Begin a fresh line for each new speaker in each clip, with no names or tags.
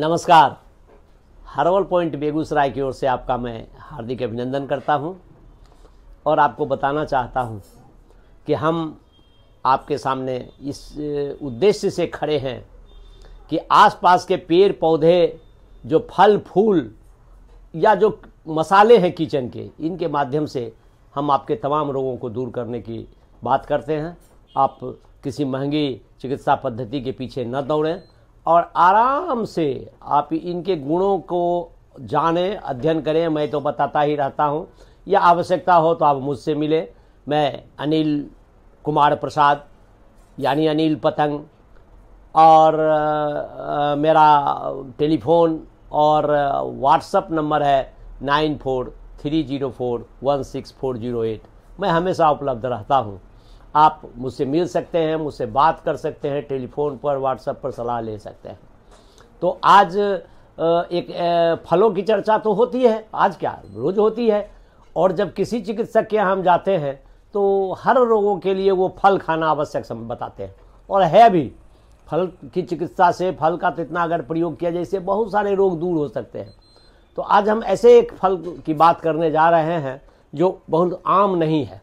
नमस्कार हरवल पॉइंट बेगूसराय की ओर से आपका मैं हार्दिक अभिनंदन करता हूं और आपको बताना चाहता हूं कि हम आपके सामने इस उद्देश्य से खड़े हैं कि आसपास के पेड़ पौधे जो फल फूल या जो मसाले हैं किचन के इनके माध्यम से हम आपके तमाम रोगों को दूर करने की बात करते हैं आप किसी महंगी चिकित्सा पद्धति के पीछे न दौड़ें और आराम से आप इनके गुणों को जाने अध्ययन करें मैं तो बताता ही रहता हूँ या आवश्यकता हो तो आप मुझसे मिले मैं अनिल कुमार प्रसाद यानी अनिल पतंग और आ, मेरा टेलीफोन और व्हाट्सअप नंबर है nine four three zero four one six four zero eight मैं हमेशा उपलब्ध रहता हूँ आप मुझसे मिल सकते हैं मुझसे बात कर सकते हैं टेलीफोन पर व्हाट्सएप पर सलाह ले सकते हैं तो आज एक फलों की चर्चा तो होती है आज क्या रोज होती है और जब किसी चिकित्सक के यहाँ हम जाते हैं तो हर रोगों के लिए वो फल खाना आवश्यक बताते हैं और है भी फल की चिकित्सा से फल का तो इतना अगर प्रयोग किया जाए इससे बहुत सारे रोग दूर हो सकते हैं तो आज हम ऐसे एक फल की बात करने जा रहे हैं जो बहुत आम नहीं है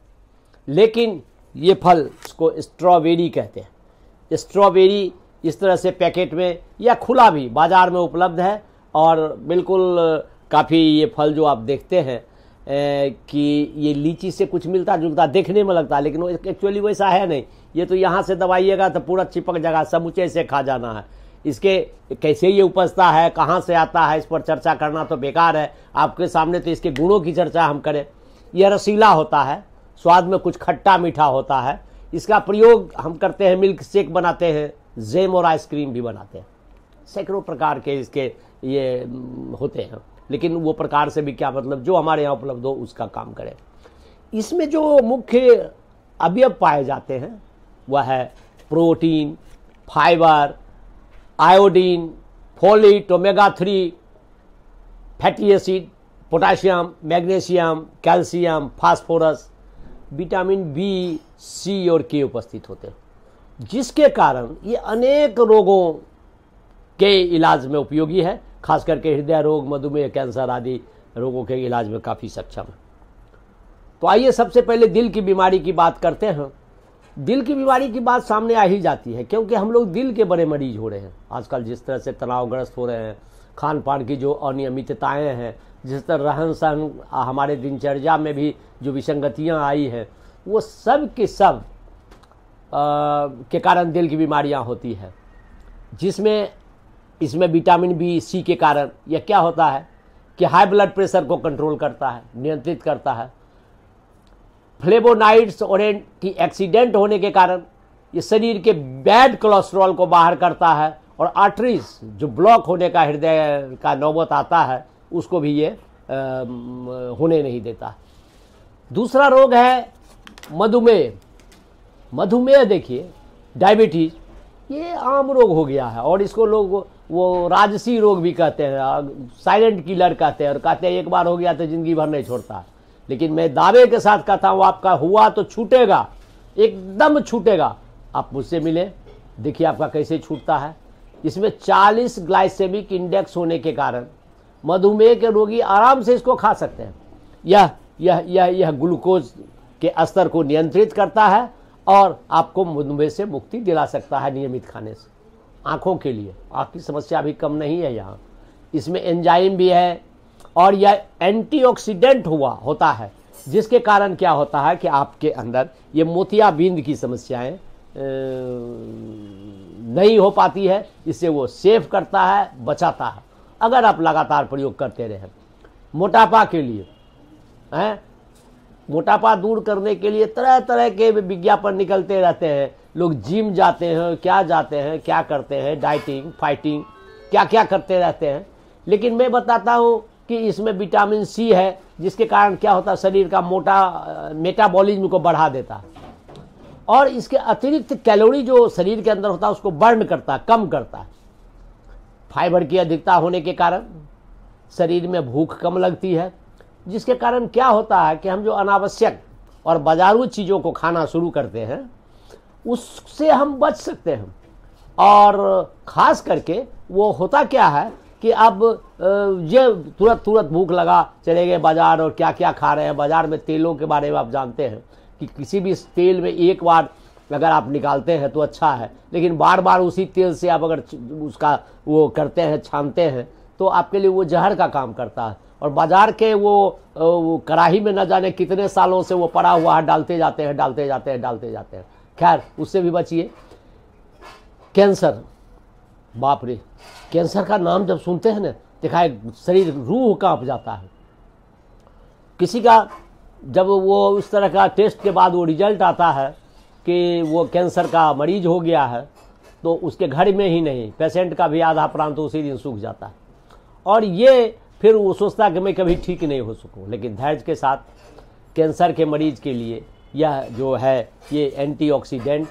लेकिन ये फल इसको स्ट्रॉबेरी कहते हैं स्ट्रॉबेरी इस तरह से पैकेट में या खुला भी बाज़ार में उपलब्ध है और बिल्कुल काफ़ी ये फल जो आप देखते हैं ए, कि ये लीची से कुछ मिलता जुलता देखने में लगता है लेकिन एक्चुअली वैसा है नहीं ये तो यहाँ से दबाइएगा तो पूरा चिपक जाएगा समूचे से खा जाना है इसके कैसे ये उपजता है कहाँ से आता है इस पर चर्चा करना तो बेकार है आपके सामने तो इसके गुणों की चर्चा हम करें यह रसीला होता है स्वाद में कुछ खट्टा मीठा होता है इसका प्रयोग हम करते हैं मिल्क शेक बनाते हैं जेम और आइसक्रीम भी बनाते हैं सैकड़ों प्रकार के इसके ये हम्म, होते हैं लेकिन वो प्रकार से भी क्या मतलब जो हमारे यहाँ उपलब्ध हो उसका काम करें इसमें जो मुख्य अवयव पाए जाते हैं वह है protein fibre iodine folate omega three fatty acid potassium magnesium calcium phosphorus vitamin B C और के उपस्थित होते हैं जिसके कारण ये अनेक रोगों के इलाज में उपयोगी है खास करके हृदय रोग मधुमेह कैंसर आदि रोगों के इलाज में काफ़ी सक्षम है तो आइए सबसे पहले दिल की बीमारी की बात करते हैं दिल की बीमारी की बात सामने आ ही जाती है क्योंकि हम लोग दिल के बड़े मरीज हो रहे हैं आजकल जिस तरह से तनावग्रस्त हो रहे हैं खान पान की जो अनियमितताएँ हैं जिस तरह रहन सहन हमारे दिनचर्या में भी जो विसंगतियाँ आई हैं वो सब के सब आ, के कारण दिल की बीमारियाँ होती हैं जिसमें इसमें विटामिन बी सी के कारण यह क्या होता है कि हाई ब्लड प्रेशर को कंट्रोल करता है नियंत्रित करता है फ्लेबोनाइड्स ओरेंट की एक्सीडेंट होने के कारण ये शरीर के बैड कोलेस्ट्रॉल को बाहर करता है और आर्टरीज जो ब्लॉक होने का हृदय का नौबत आता है उसको भी ये होने नहीं देता दूसरा रोग है मधुमेह मधुमेह देखिए डायबिटीज ये आम रोग हो गया है और इसको लोग वो राजसी रोग भी कहते हैं साइलेंट किलर कहते हैं और कहते हैं एक बार हो गया तो जिंदगी भर नहीं छोड़ता लेकिन मैं दावे के साथ कहता हूँ आपका हुआ तो छूटेगा एकदम छूटेगा आप मुझसे मिले देखिए आपका कैसे छूटता है इसमें 40 ग्लाइसेमिक इंडेक्स होने के कारण मधुमेह के रोगी आराम से इसको खा सकते हैं यह यह यह यह ग्लूकोज के स्तर को नियंत्रित करता है और आपको मधुमेह से मुक्ति दिला सकता है नियमित खाने से आँखों के लिए आँख की समस्या भी कम नहीं है यहाँ इसमें एंजाइम भी है और यह एंटीऑक्सीडेंट हुआ होता है जिसके कारण क्या होता है कि आपके अंदर ये मोतियाबिंद की समस्याएं नहीं हो पाती है इससे वो सेव करता है बचाता है अगर आप लगातार प्रयोग करते रहें मोटापा के लिए हैं मोटापा दूर करने के लिए तरह तरह के विज्ञापन निकलते रहते हैं लोग जिम जाते हैं क्या जाते हैं क्या करते हैं डाइटिंग फाइटिंग क्या क्या करते रहते हैं लेकिन मैं बताता हूँ कि इसमें विटामिन सी है जिसके कारण क्या होता है शरीर का मोटा मेटाबॉलिज्म को बढ़ा देता है और इसके अतिरिक्त कैलोरी जो शरीर के अंदर होता है उसको बर्न करता है कम करता है फाइबर की अधिकता होने के कारण शरीर में भूख कम लगती है जिसके कारण क्या होता है कि हम जो अनावश्यक और बाजारू चीज़ों को खाना शुरू करते हैं उससे हम बच सकते हैं और ख़ास करके वो होता क्या है कि अब ये तुरंत तुरंत भूख लगा चले गए बाज़ार और क्या क्या खा रहे हैं बाज़ार में तेलों के बारे में आप जानते हैं कि किसी भी तेल में एक बार अगर आप निकालते हैं तो अच्छा है लेकिन बार बार उसी तेल से आप अगर उसका वो करते हैं छानते हैं तो आपके लिए वो जहर का काम करता है और बाजार के वो, वो कड़ाही में न जाने कितने सालों से वो पड़ा हुआ है डालते जाते हैं डालते जाते हैं डालते जाते हैं खैर उससे भी बचिए कैंसर बाप रे कैंसर का नाम जब सुनते हैं ना दिखाए शरीर रूह कांप जाता है किसी का जब वो उस तरह का टेस्ट के बाद वो रिजल्ट आता है कि वो कैंसर का मरीज हो गया है तो उसके घर में ही नहीं पेशेंट का भी आधा प्राण तो उसी दिन सूख जाता है और ये फिर वो सोचता कि मैं कभी ठीक नहीं हो सकूँ लेकिन धैर्य के साथ कैंसर के मरीज के लिए यह जो है ये एंटीऑक्सीडेंट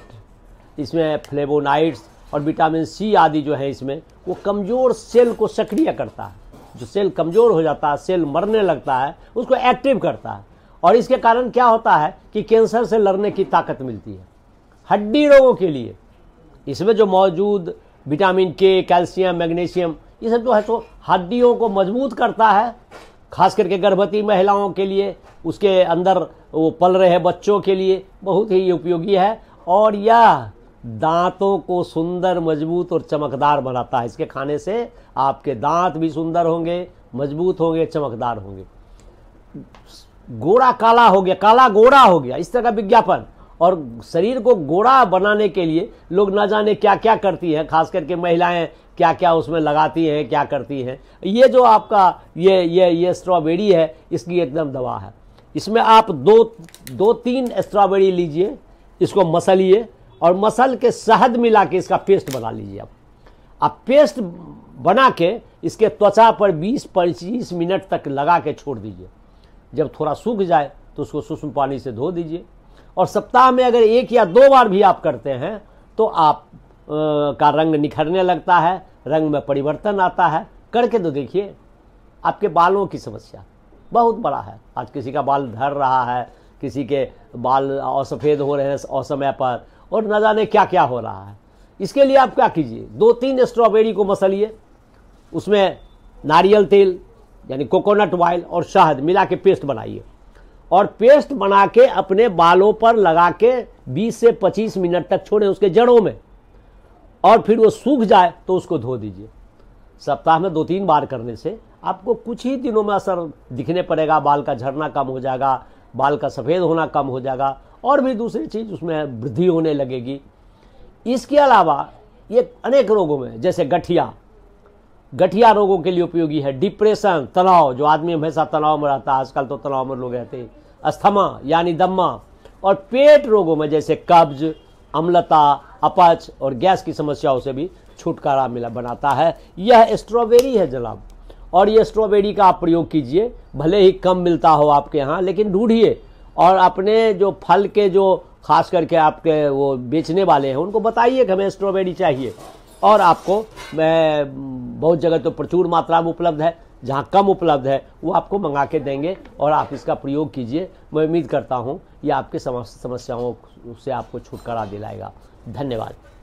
इसमें फ्लेबोनाइड्स और विटामिन सी आदि जो है इसमें वो कमज़ोर सेल को सक्रिय करता है जो सेल कमज़ोर हो जाता है सेल मरने लगता है उसको एक्टिव करता है और इसके कारण क्या होता है कि कैंसर से लड़ने की ताकत मिलती है हड्डी रोगों के लिए इसमें जो मौजूद विटामिन के कैल्शियम मैग्नीशियम ये सब जो है तो हड्डियों को मजबूत करता है खास करके गर्भवती महिलाओं के लिए उसके अंदर वो पल रहे बच्चों के लिए बहुत ही उपयोगी है और यह दांतों को सुंदर मजबूत और चमकदार बनाता है इसके खाने से आपके दांत भी सुंदर होंगे मजबूत होंगे चमकदार होंगे गोरा काला हो गया काला गोरा हो गया इस तरह का विज्ञापन और शरीर को गोरा बनाने के लिए लोग ना जाने क्या क्या करती हैं खास करके महिलाएं क्या क्या उसमें लगाती हैं क्या करती हैं ये जो आपका ये ये ये स्ट्रॉबेरी है इसकी एकदम दवा है इसमें आप दो दो तीन स्ट्रॉबेरी लीजिए इसको मसलिए और मसल के शहद मिला के इसका पेस्ट बना लीजिए आप आप पेस्ट बना के इसके त्वचा पर 20-25 मिनट तक लगा के छोड़ दीजिए जब थोड़ा सूख जाए तो उसको सूक्ष्म पानी से धो दीजिए और सप्ताह में अगर एक या दो बार भी आप करते हैं तो आप आ, का रंग निखरने लगता है रंग में परिवर्तन आता है करके तो देखिए आपके बालों की समस्या बहुत बड़ा है आज किसी का बाल धर रहा है किसी के बाल असफेद हो रहे हैं असमय पर और न जाने क्या क्या हो रहा है इसके लिए आप क्या कीजिए दो तीन स्ट्रॉबेरी को मसलिए उसमें नारियल तेल यानी कोकोनट ऑयल और शहद मिला के पेस्ट बनाइए और पेस्ट बना के अपने बालों पर लगा के 20 से 25 मिनट तक छोड़ें उसके जड़ों में और फिर वो सूख जाए तो उसको धो दीजिए सप्ताह में दो तीन बार करने से आपको कुछ ही दिनों में असर दिखने पड़ेगा बाल का झरना कम हो जाएगा बाल का सफ़ेद होना कम हो जाएगा और भी दूसरी चीज़ उसमें वृद्धि होने लगेगी इसके अलावा ये अनेक रोगों में जैसे गठिया गठिया रोगों के लिए उपयोगी है डिप्रेशन तनाव जो आदमी हमेशा तनाव में रहता है आजकल तो तनाव में लोग रहते हैं अस्थमा यानी दम्मा और पेट रोगों में जैसे कब्ज अम्लता अपच और गैस की समस्याओं से भी छुटकारा मिला बनाता है यह स्ट्रॉबेरी है जनाब और ये स्ट्रॉबेरी का आप प्रयोग कीजिए भले ही कम मिलता हो आपके यहाँ लेकिन ढूंढिए और अपने जो फल के जो खास करके आपके वो बेचने वाले हैं उनको बताइए कि हमें स्ट्रॉबेरी चाहिए और आपको बहुत जगह तो प्रचुर मात्रा में उपलब्ध है जहाँ कम उपलब्ध है वो आपको मंगा के देंगे और आप इसका प्रयोग कीजिए मैं उम्मीद करता हूँ ये आपके समस्याओं से आपको छुटकारा दिलाएगा धन्यवाद